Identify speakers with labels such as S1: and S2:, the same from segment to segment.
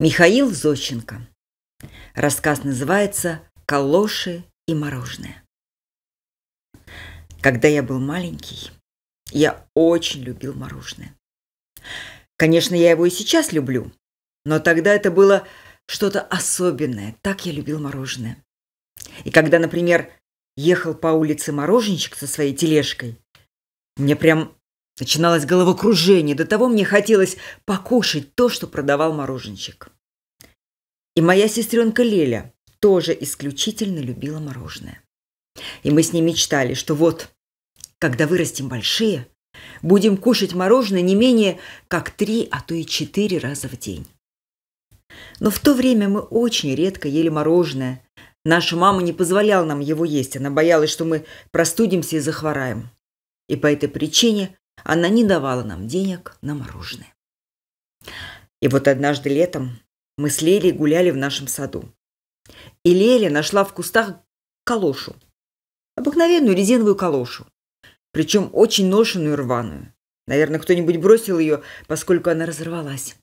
S1: Михаил Зоченко. Рассказ называется «Калоши и мороженое». Когда я был маленький, я очень любил мороженое. Конечно, я его и сейчас люблю, но тогда это было что-то особенное. Так я любил мороженое. И когда, например, ехал по улице мороженщик со своей тележкой, мне прям Начиналось головокружение, до того мне хотелось покушать то, что продавал мороженщик. И моя сестренка Леля тоже исключительно любила мороженое. И мы с ней мечтали, что вот, когда вырастем большие, будем кушать мороженое не менее как три, а то и четыре раза в день. Но в то время мы очень редко ели мороженое. Наша мама не позволяла нам его есть, она боялась, что мы простудимся и захвораем. И по этой причине она не давала нам денег на мороженое. И вот однажды летом мы с Лелей гуляли в нашем саду. И Леля нашла в кустах калошу. Обыкновенную резиновую калошу. Причем очень ношеную и рваную. Наверное, кто-нибудь бросил ее, поскольку она разорвалась.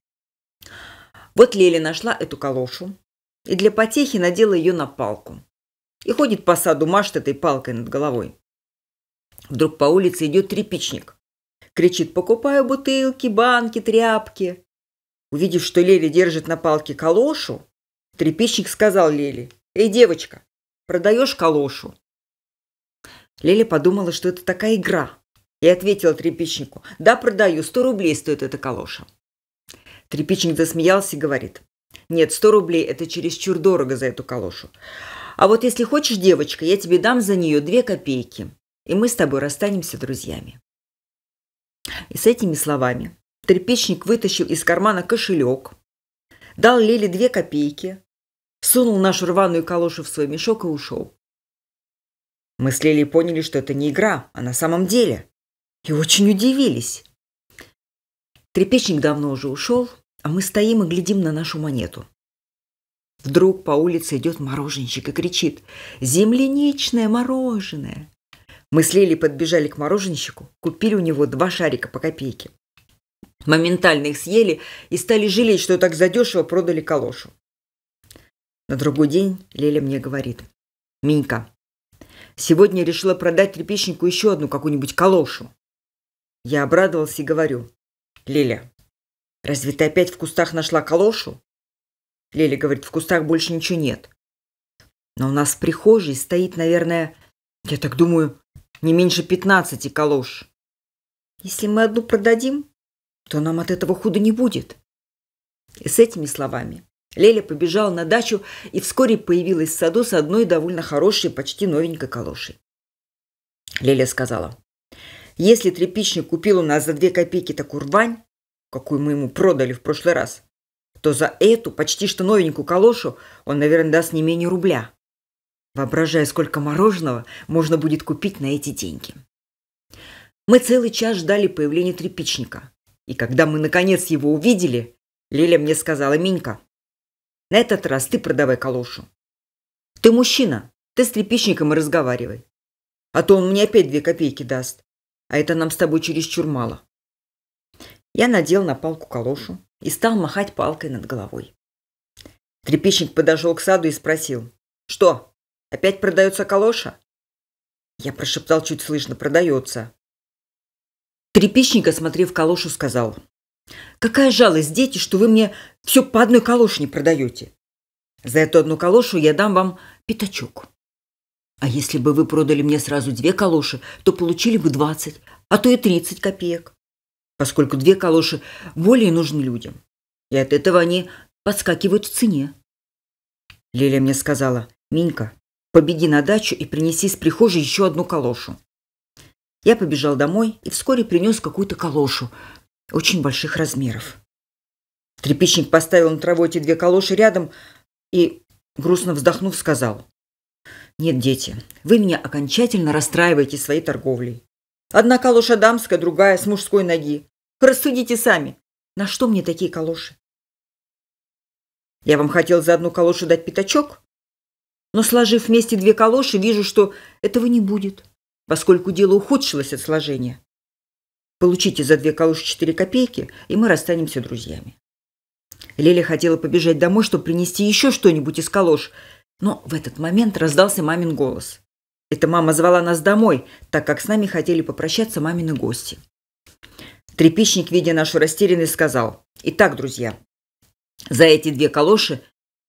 S1: Вот Леля нашла эту калошу и для потехи надела ее на палку. И ходит по саду, машет этой палкой над головой. Вдруг по улице идет трепичник. Кричит, покупаю бутылки, банки, тряпки. Увидев, что Лели держит на палке калошу, трепещик сказал Леле: «Эй, девочка, продаешь калошу?» Леля подумала, что это такая игра, и ответила трепичнику, «Да, продаю, сто рублей стоит эта калоша». Трепичник засмеялся и говорит, «Нет, сто рублей – это чересчур дорого за эту калошу. А вот если хочешь, девочка, я тебе дам за нее две копейки, и мы с тобой расстанемся друзьями». И с этими словами тряпичник вытащил из кармана кошелек, дал Леле две копейки, сунул нашу рваную калошу в свой мешок и ушел. Мы с Лилей поняли, что это не игра, а на самом деле. И очень удивились. Трепечник давно уже ушел, а мы стоим и глядим на нашу монету. Вдруг по улице идет мороженщик и кричит «Земляничное мороженое!» Мы с Лелей подбежали к мороженщику, купили у него два шарика по копейке. Моментально их съели и стали жалеть, что так задешево продали калошу. На другой день Леля мне говорит. «Минька, сегодня решила продать тряпичнику еще одну какую-нибудь калошу». Я обрадовался и говорю. «Леля, разве ты опять в кустах нашла калошу?» Леля говорит, в кустах больше ничего нет. Но у нас в прихожей стоит, наверное, я так думаю, не меньше пятнадцати калош. Если мы одну продадим, то нам от этого худа не будет. И с этими словами Леля побежала на дачу и вскоре появилась в саду с одной довольно хорошей, почти новенькой калошей. Леля сказала, «Если тряпичник купил у нас за две копейки такую рвань, какую мы ему продали в прошлый раз, то за эту почти что новенькую калошу он, наверное, даст не менее рубля воображая, сколько мороженого можно будет купить на эти деньги. Мы целый час ждали появления тряпичника. И когда мы, наконец, его увидели, Лиля мне сказала, «Минька, на этот раз ты продавай калошу. Ты мужчина, ты с тряпичником и разговаривай. А то он мне опять две копейки даст. А это нам с тобой чересчур мало». Я надел на палку калошу и стал махать палкой над головой. Трепещник подошел к саду и спросил, «Что, Опять продается калоша?» Я прошептал чуть слышно «продается». Трепещник, осмотрев калошу, сказал. «Какая жалость, дети, что вы мне все по одной калоше не продаете. За эту одну калошу я дам вам пятачок. А если бы вы продали мне сразу две калоши, то получили бы двадцать, а то и тридцать копеек, поскольку две калоши более нужны людям. И от этого они подскакивают в цене». Лиля мне сказала, «Минька, Побеги на дачу и принеси с прихожей еще одну калошу. Я побежал домой и вскоре принес какую-то калошу очень больших размеров. Трепичник поставил на траву эти две калоши рядом и, грустно вздохнув, сказал. «Нет, дети, вы меня окончательно расстраиваете своей торговлей. Одна калоша дамская, другая с мужской ноги. Рассудите сами, на что мне такие калоши?» «Я вам хотел за одну калошу дать пятачок, но сложив вместе две калоши, вижу, что этого не будет, поскольку дело ухудшилось от сложения. Получите за две калоши четыре копейки, и мы расстанемся друзьями. Леля хотела побежать домой, чтобы принести еще что-нибудь из калош, но в этот момент раздался мамин голос. Это мама звала нас домой, так как с нами хотели попрощаться мамины гости. Трепичник, видя нашу растерянность, сказал, «Итак, друзья, за эти две калоши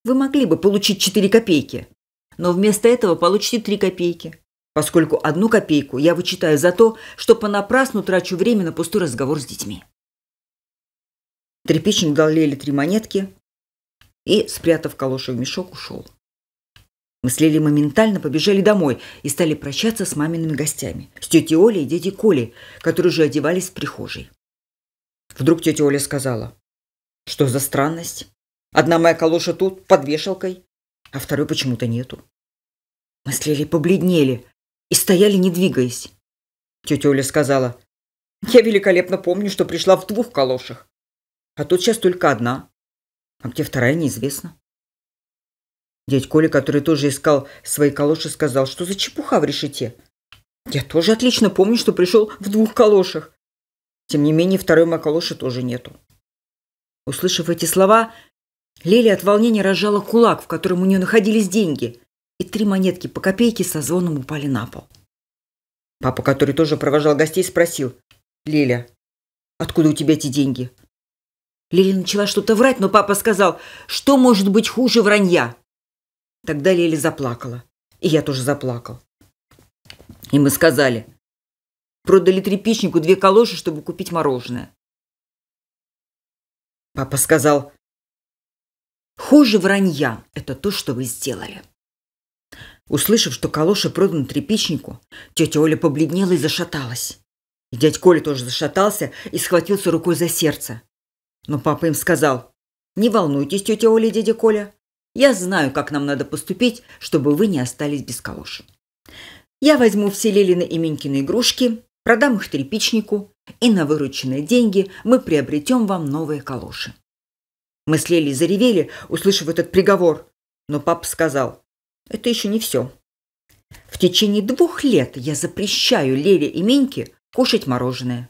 S1: вы могли бы получить четыре копейки, но вместо этого получите три копейки, поскольку одну копейку я вычитаю за то, что понапрасну трачу время на пустой разговор с детьми. Трепичник дал Леле три монетки и, спрятав калоши в мешок, ушел. Мы с Лелей моментально побежали домой и стали прощаться с мамиными гостями, с тетей Олей и дядей Колей, которые уже одевались в прихожей. Вдруг тетя Оля сказала, что за странность? Одна моя калоша тут, под вешалкой, а второй почему-то нету. Мы с Лилей побледнели и стояли, не двигаясь. Тетя Оля сказала, «Я великолепно помню, что пришла в двух калошах, а тут сейчас только одна, а где вторая неизвестно». Дядь Коля, который тоже искал свои калоши, сказал, что за чепуха в решете. Я тоже отлично помню, что пришел в двух калошах. Тем не менее, второй макалоши тоже нету. Услышав эти слова, Лили от волнения разжала кулак, в котором у нее находились деньги, и три монетки по копейке со звоном упали на пол. Папа, который тоже провожал гостей, спросил. «Лиля, откуда у тебя эти деньги?» Лили начала что-то врать, но папа сказал, что может быть хуже вранья. Тогда Лили заплакала. И я тоже заплакал. И
S2: мы сказали, продали тряпичнику две калоши, чтобы купить мороженое. Папа сказал, Хуже вранья – это то, что вы сделали. Услышав, что калоши продан тряпичнику,
S1: тетя Оля побледнела и зашаталась. И дядь Коля тоже зашатался и схватился рукой за сердце. Но папа им сказал, «Не волнуйтесь, тетя Оля и дядя Коля. Я знаю, как нам надо поступить, чтобы вы не остались без калош. Я возьму все Лелины и Минькины игрушки, продам их тряпичнику, и на вырученные деньги мы приобретем вам новые калоши». Мы с Лелей заревели, услышав этот приговор. Но папа сказал, это еще не все. В течение двух лет я запрещаю Леле и Миньке кушать мороженое.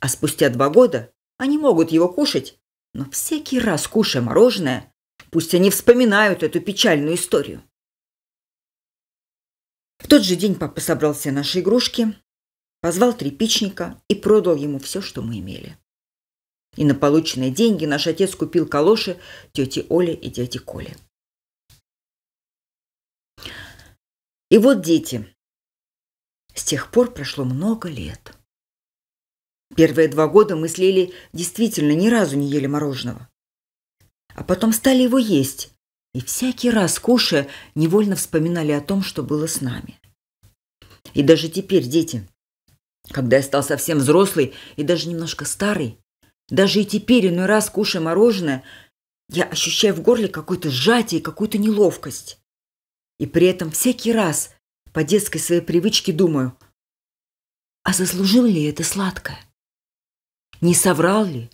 S1: А спустя два года они могут его кушать, но всякий раз, кушая мороженое, пусть они вспоминают эту печальную историю. В тот же день папа собрал все наши игрушки, позвал тряпичника и продал ему все, что мы имели.
S2: И на полученные деньги наш отец купил калоши тете Оле и тети Коле. И вот дети. С тех пор прошло много лет. Первые два года мы с Лили
S1: действительно ни разу не ели мороженого. А потом стали его есть. И всякий раз, кушая, невольно вспоминали о том, что было с нами. И даже теперь, дети, когда я стал совсем взрослый и даже немножко старый, даже и теперь, иной раз кушая мороженое, я ощущаю в горле какое-то сжатие и какую-то неловкость. И при этом всякий раз по детской своей привычке
S2: думаю, а заслужил ли это сладкое? Не соврал ли?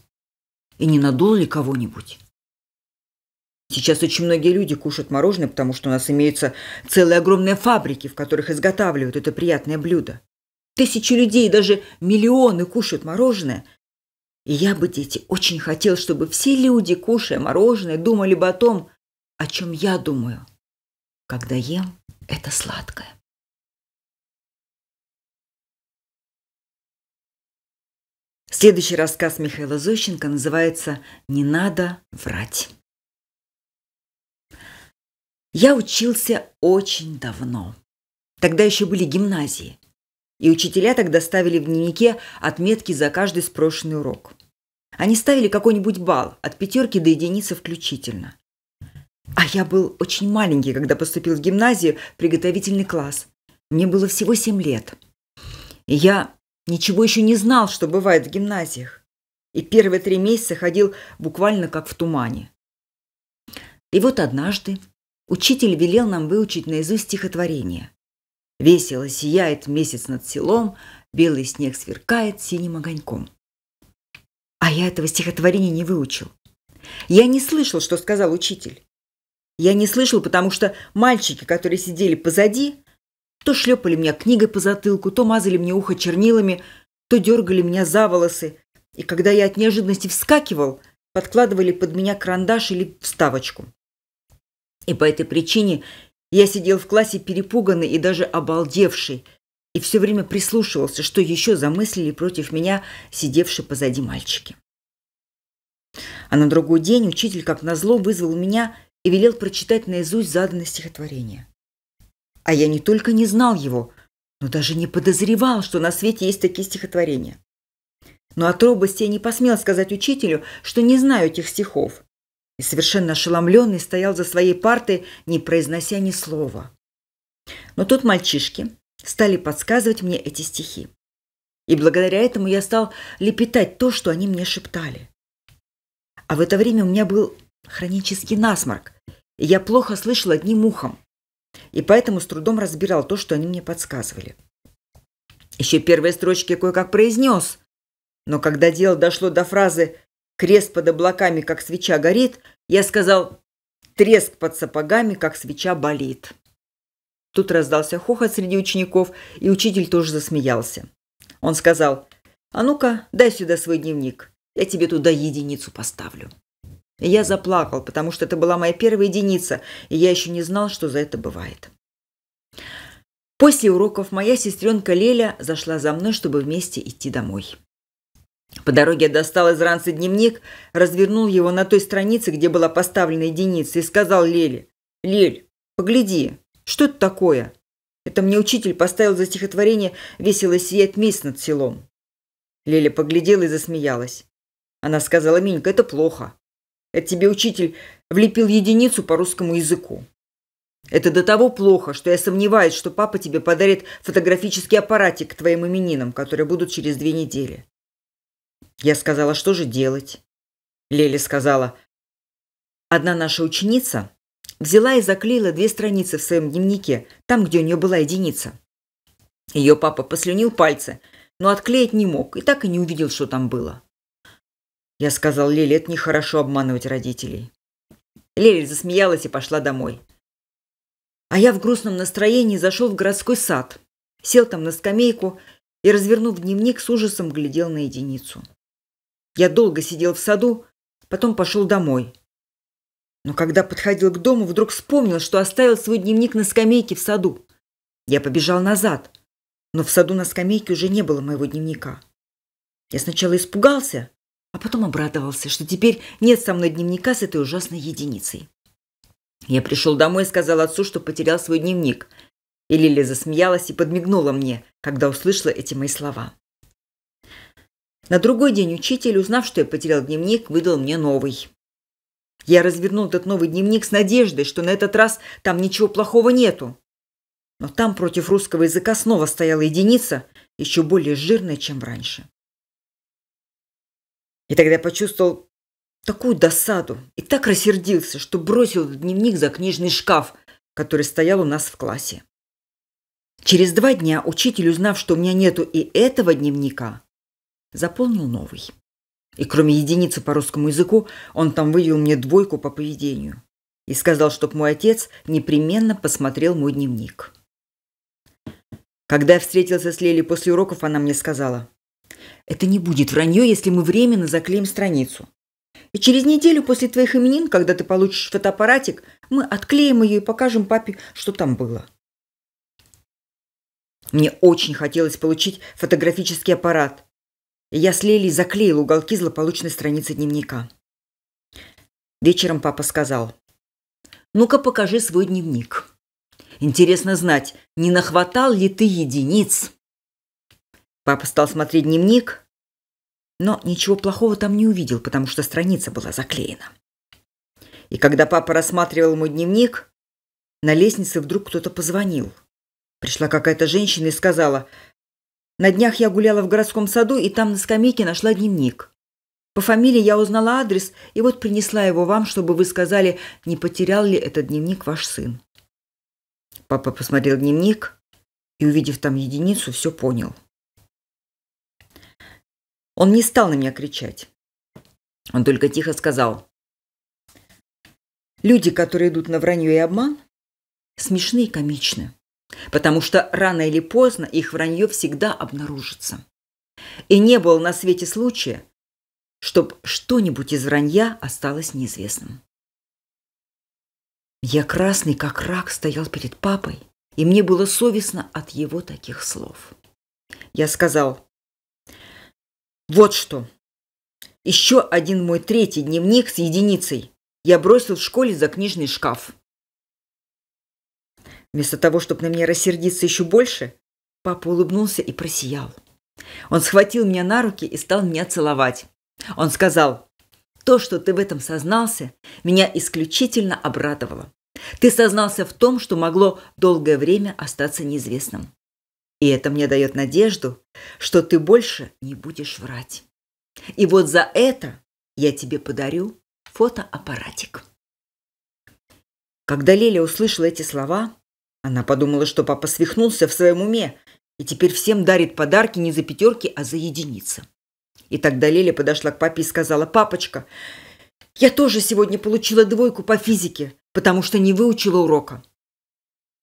S2: И не надул ли кого-нибудь? Сейчас очень многие люди
S1: кушают мороженое, потому что у нас имеются целые огромные фабрики, в которых изготавливают это приятное блюдо. Тысячи людей, даже миллионы кушают мороженое – и я бы, дети, очень хотел, чтобы все люди, кушая мороженое, думали бы о том, о чем
S2: я думаю, когда ем это сладкое. Следующий рассказ Михаила Зощенко называется «Не надо врать».
S1: Я учился очень давно. Тогда еще были гимназии. И учителя тогда ставили в дневнике отметки за каждый спрошенный урок. Они ставили какой-нибудь балл, от пятерки до единицы включительно. А я был очень маленький, когда поступил в гимназию, приготовительный класс. Мне было всего семь лет. я ничего еще не знал, что бывает в гимназиях. И первые три месяца ходил буквально как в тумане. И вот однажды учитель велел нам выучить наизусть стихотворение. Весело сияет месяц над селом, белый снег сверкает синим огоньком. А я этого стихотворения не выучил. Я не слышал, что сказал учитель. Я не слышал, потому что мальчики, которые сидели позади, то шлепали меня книгой по затылку, то мазали мне ухо чернилами, то дергали меня за волосы. И когда я от неожиданности вскакивал, подкладывали под меня карандаш или вставочку. И по этой причине я сидел в классе перепуганный и даже обалдевший, и все время прислушивался, что еще замыслили против меня сидевшие позади мальчики. А на другой день учитель, как назло, вызвал меня и велел прочитать наизусть заданное стихотворение. А я не только не знал его, но даже не подозревал, что на свете есть такие стихотворения. Но от робости я не посмел сказать учителю, что не знаю этих стихов и совершенно ошеломленный стоял за своей партой, не произнося ни слова. Но тут мальчишки стали подсказывать мне эти стихи. И благодаря этому я стал лепетать то, что они мне шептали. А в это время у меня был хронический насморк, и я плохо слышал одним ухом, и поэтому с трудом разбирал то, что они мне подсказывали. Еще первые строчки кое-как произнес, но когда дело дошло до фразы Крест под облаками, как свеча, горит. Я сказал, треск под сапогами, как свеча, болит. Тут раздался хохот среди учеников, и учитель тоже засмеялся. Он сказал, «А ну-ка, дай сюда свой дневник, я тебе туда единицу поставлю». И я заплакал, потому что это была моя первая единица, и я еще не знал, что за это бывает. После уроков моя сестренка Леля зашла за мной, чтобы вместе идти домой. По дороге достал из ранца дневник, развернул его на той странице, где была поставлена единица, и сказал Леле. «Лель, погляди, что это такое?» Это мне учитель поставил за стихотворение «Весело сияет месяц над селом». Леля поглядела и засмеялась. Она сказала, «Минька, это плохо. Это тебе учитель влепил единицу по русскому языку. Это до того плохо, что я сомневаюсь, что папа тебе подарит фотографический аппаратик к твоим именинам, которые будут через две недели. Я сказала, что же делать? Леля сказала, одна наша ученица взяла и заклеила две страницы в своем дневнике, там, где у нее была единица. Ее папа послюнил пальцы, но отклеить не мог и так и не увидел, что там было. Я сказал Леле, это нехорошо обманывать родителей. Леля засмеялась и пошла домой. А я в грустном настроении зашел в городской сад, сел там на скамейку и, развернув дневник, с ужасом глядел на единицу. Я долго сидел в саду, потом пошел домой. Но когда подходил к дому, вдруг вспомнил, что оставил свой дневник на скамейке в саду. Я побежал назад, но в саду на скамейке уже не было моего дневника. Я сначала испугался, а потом обрадовался, что теперь нет со мной дневника с этой ужасной единицей. Я пришел домой и сказал отцу, что потерял свой дневник. И Лиля засмеялась и подмигнула мне, когда услышала эти мои слова. На другой день учитель, узнав, что я потерял дневник, выдал мне новый. Я развернул этот новый дневник с надеждой, что на этот раз там ничего плохого нету. Но там против русского языка снова стояла единица, еще более жирная, чем раньше. И тогда я почувствовал такую досаду и так рассердился, что бросил дневник за книжный шкаф, который стоял у нас в классе. Через два дня учитель, узнав, что у меня нету и этого дневника, заполнил новый. И кроме единицы по русскому языку, он там вывел мне двойку по поведению и сказал, чтоб мой отец непременно посмотрел мой дневник. Когда я встретился с Лелей после уроков, она мне сказала, «Это не будет вранье, если мы временно заклеим страницу. И через неделю после твоих именин, когда ты получишь фотоаппаратик, мы отклеим ее и покажем папе, что там было». Мне очень хотелось получить фотографический аппарат – я с Лилей заклеил уголки злополучной страницы дневника. Вечером папа сказал, «Ну-ка покажи свой дневник. Интересно знать, не нахватал ли ты единиц?» Папа стал смотреть дневник, но ничего плохого там не увидел, потому что страница была заклеена. И когда папа рассматривал мой дневник, на лестнице вдруг кто-то позвонил. Пришла какая-то женщина и сказала – на днях я гуляла в городском саду, и там на скамейке нашла дневник. По фамилии я узнала адрес, и вот принесла его вам, чтобы вы сказали, не потерял ли этот дневник
S2: ваш сын. Папа посмотрел дневник и, увидев там единицу, все понял. Он не стал на меня кричать. Он только тихо сказал. Люди, которые идут на вранье
S1: и обман, смешны и комичны. Потому что рано или поздно их вранье всегда обнаружится. И не было на свете случая, чтобы что-нибудь из вранья осталось неизвестным. Я красный, как рак, стоял перед папой, и мне было совестно от его таких слов. Я сказал, вот что, еще один мой третий дневник с единицей я бросил в школе за книжный шкаф. Вместо того, чтобы на меня рассердиться еще больше, папа улыбнулся и просиял. Он схватил меня на руки и стал меня целовать. Он сказал, «То, что ты в этом сознался, меня исключительно обрадовало. Ты сознался в том, что могло долгое время остаться неизвестным. И это мне дает надежду, что ты больше не будешь врать. И вот за это я тебе подарю фотоаппаратик». Когда Леля услышала эти слова, она подумала, что папа свихнулся в своем уме и теперь всем дарит подарки не за пятерки, а за единицы. И тогда Лиля подошла к папе и сказала, «Папочка, я тоже сегодня получила двойку по физике, потому что не выучила урока».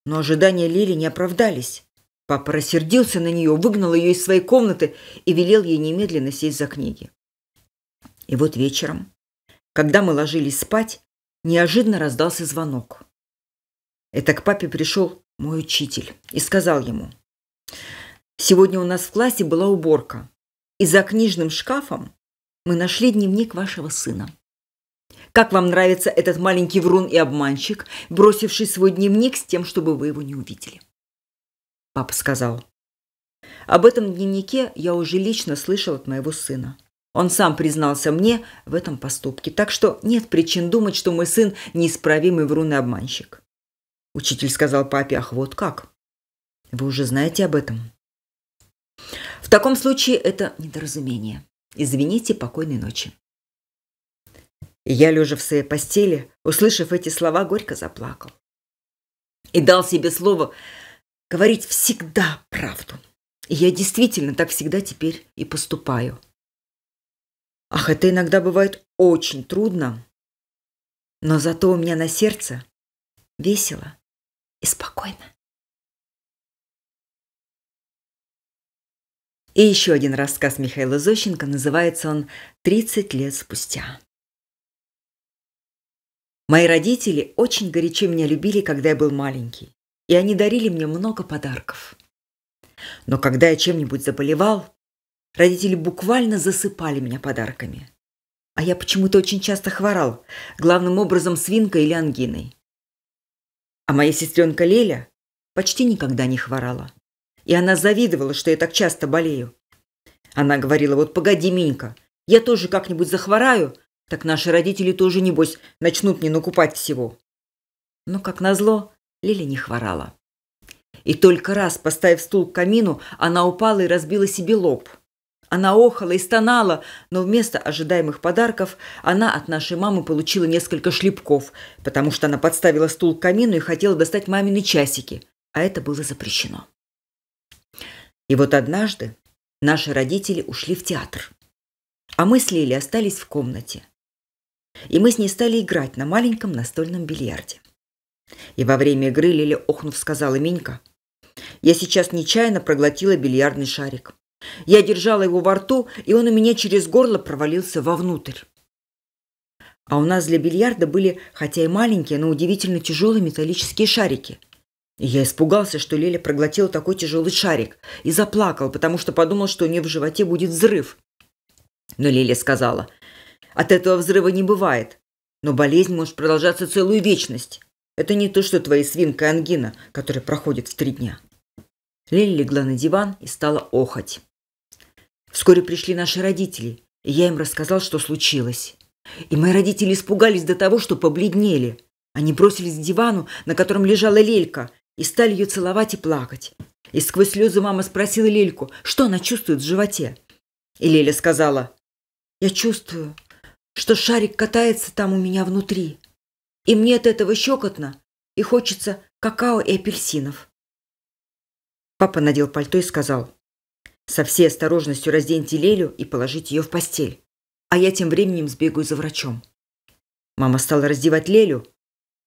S1: Но ожидания Лили не оправдались. Папа рассердился на нее, выгнал ее из своей комнаты и велел ей немедленно сесть за книги. И вот вечером, когда мы ложились спать, неожиданно раздался звонок. Это к папе пришел мой учитель и сказал ему, «Сегодня у нас в классе была уборка, и за книжным шкафом мы нашли дневник вашего сына. Как вам нравится этот маленький врун и обманщик, бросивший свой дневник с тем, чтобы вы его не увидели?» Папа сказал, «Об этом дневнике я уже лично слышал от моего сына. Он сам признался мне в этом поступке, так что нет причин думать, что мой сын неисправимый врун и обманщик». Учитель сказал папе, ах, вот как. Вы уже знаете об этом. В таком случае это недоразумение. Извините, покойной ночи. И я, лежа в своей постели, услышав эти слова, горько заплакал. И дал себе слово говорить всегда правду. И я действительно так всегда теперь и поступаю. Ах, это иногда
S2: бывает очень трудно, но зато у меня на сердце весело и спокойно. И еще один рассказ Михаила Зощенко, называется он "Тридцать лет
S1: спустя». Мои родители очень горячо меня любили, когда я был маленький, и они дарили мне много подарков. Но когда я чем-нибудь заболевал, родители буквально засыпали меня подарками. А я почему-то очень часто хворал, главным образом свинкой или ангиной. А моя сестренка Леля почти никогда не хворала. И она завидовала, что я так часто болею. Она говорила, вот погоди, Минька, я тоже как-нибудь захвораю, так наши родители тоже, небось, начнут мне накупать всего. Но, как назло, Леля не хворала. И только раз, поставив стул к камину, она упала и разбила себе лоб – она охала и стонала, но вместо ожидаемых подарков она от нашей мамы получила несколько шлепков, потому что она подставила стул к камину и хотела достать мамины часики, а это было запрещено. И вот однажды наши родители ушли в театр, а мы с Лили остались в комнате. И мы с ней стали играть на маленьком настольном бильярде. И во время игры Лили, охнув, сказала Минька, «Я сейчас нечаянно проглотила бильярдный шарик». Я держала его во рту, и он у меня через горло провалился вовнутрь. А у нас для бильярда были, хотя и маленькие, но удивительно тяжелые металлические шарики. И я испугался, что Леля проглотила такой тяжелый шарик, и заплакал, потому что подумал, что у нее в животе будет взрыв. Но Леля сказала, «От этого взрыва не бывает, но болезнь может продолжаться целую вечность. Это не то, что твоя свинка ангина, которая проходит в три дня». Леля легла на диван и стала охать. Вскоре пришли наши родители, и я им рассказал, что случилось. И мои родители испугались до того, что побледнели. Они бросились к дивану, на котором лежала Лелька, и стали ее целовать и плакать. И сквозь слезы мама спросила Лельку, что она чувствует в животе. И Леля сказала, «Я чувствую, что шарик катается там у меня внутри. И мне от этого щекотно, и хочется какао и апельсинов». Папа надел пальто и сказал, со всей осторожностью разденьте Лелю и положите ее в постель. А я тем временем сбегаю за врачом. Мама стала раздевать Лелю,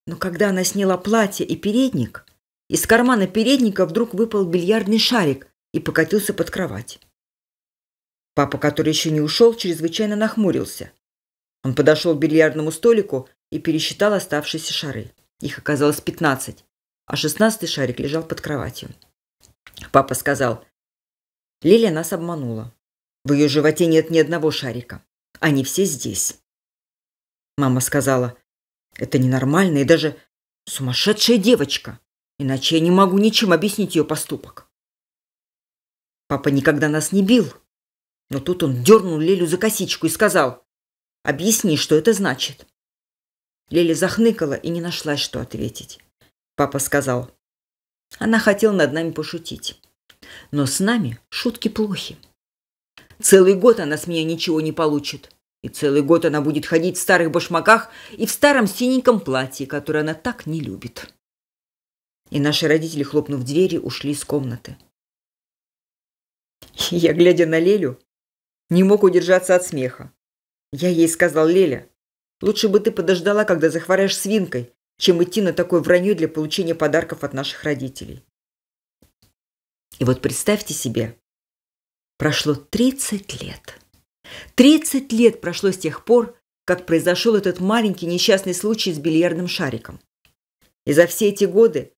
S1: но когда она сняла платье и передник, из кармана передника вдруг выпал бильярдный шарик и покатился под кровать. Папа, который еще не ушел, чрезвычайно нахмурился. Он подошел к бильярдному столику и пересчитал оставшиеся шары. Их оказалось 15, а шестнадцатый шарик лежал под кроватью. Папа сказал, Лиля нас обманула. В ее животе нет ни одного шарика. Они все здесь. Мама сказала, это ненормально и даже сумасшедшая девочка. Иначе я не могу ничем объяснить ее поступок. Папа никогда нас не бил. Но тут он дернул Лелю за косичку и сказал, объясни, что это значит. Леля захныкала и не нашла, что ответить. Папа сказал, она хотела над нами пошутить. Но с нами шутки плохи. Целый год она с меня ничего не получит. И целый год она будет ходить в старых башмаках и в старом синеньком платье, которое она так не любит.
S2: И наши родители, хлопнув двери, ушли из комнаты. Я, глядя на Лелю, не мог удержаться от смеха. Я
S1: ей сказал, Леля, лучше бы ты подождала, когда захвораешь свинкой, чем идти на такое вранье для получения подарков от наших родителей. И вот представьте себе, прошло 30 лет. 30 лет прошло с тех пор, как произошел этот маленький несчастный случай с бильярдным шариком. И за все эти годы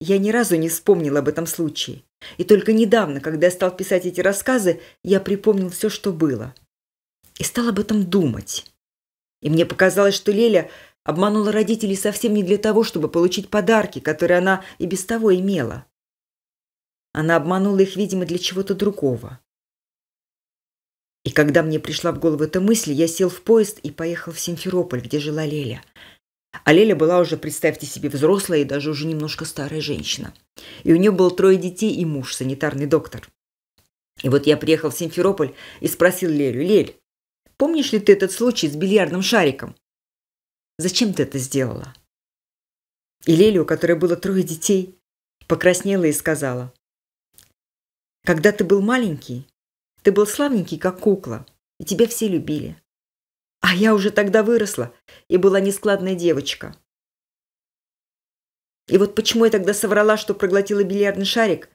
S1: я ни разу не вспомнил об этом случае. И только недавно, когда я стал писать эти рассказы, я припомнил все, что было. И стал об этом думать. И мне показалось, что Леля обманула родителей совсем не для того, чтобы получить подарки, которые она и без того имела. Она обманула их, видимо, для чего-то другого. И когда мне пришла в голову эта мысль, я сел в поезд и поехал в Симферополь, где жила Леля. А Леля была уже, представьте себе, взрослая и даже уже немножко старая женщина. И у нее было трое детей и муж, санитарный доктор. И вот я приехал в Симферополь и спросил Лелю, «Лель, помнишь ли ты этот случай
S2: с бильярдным шариком? Зачем ты это сделала?» И Леля, у которой было трое детей, покраснела и сказала, когда
S1: ты был маленький, ты был славненький, как кукла, и тебя все любили. А я уже тогда выросла и была нескладная девочка. И вот почему я тогда соврала, что проглотила бильярдный шарик.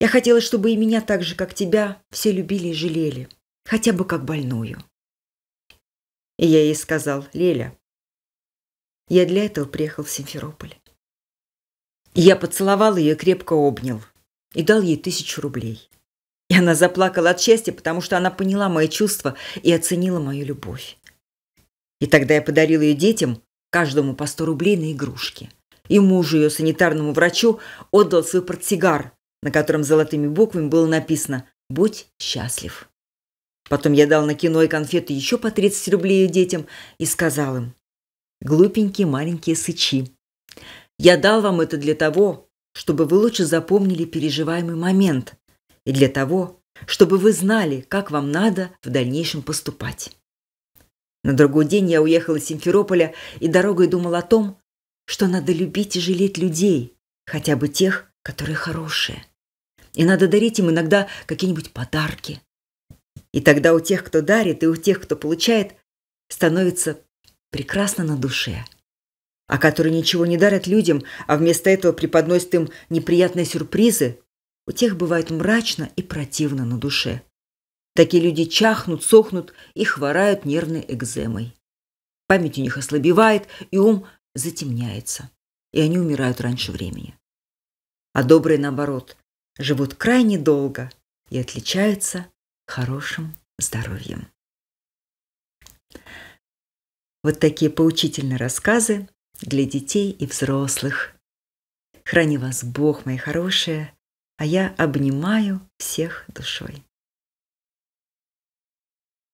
S1: Я хотела, чтобы и меня так же, как тебя, все любили и жалели. Хотя бы как больную. И я ей сказал, Леля, я для этого приехал в Симферополь. я поцеловал ее и крепко обнял и дал ей тысячу рублей. И она заплакала от счастья, потому что она поняла мои чувства и оценила мою любовь. И тогда я подарил ее детям, каждому по сто рублей на игрушки. И мужу ее, санитарному врачу, отдал свой портсигар, на котором золотыми буквами было написано «Будь счастлив». Потом я дал на кино и конфеты еще по 30 рублей детям и сказал им «Глупенькие маленькие сычи, я дал вам это для того, чтобы вы лучше запомнили переживаемый момент и для того, чтобы вы знали, как вам надо в дальнейшем поступать. На другой день я уехала из Симферополя и дорогой думала о том, что надо любить и жалеть людей, хотя бы тех, которые хорошие. И надо дарить им иногда какие-нибудь подарки. И тогда у тех, кто дарит, и у тех, кто получает, становится прекрасно на душе – а которые ничего не дарят людям, а вместо этого преподносят им неприятные сюрпризы, у тех бывает мрачно и противно на душе. Такие люди чахнут, сохнут и хворают нервной экземой. Память у них ослабевает, и ум затемняется, и они умирают раньше времени. А добрые, наоборот, живут крайне долго и отличаются хорошим здоровьем. Вот такие поучительные рассказы для детей и
S2: взрослых. Храни вас Бог, мои хорошие, а я обнимаю всех душой.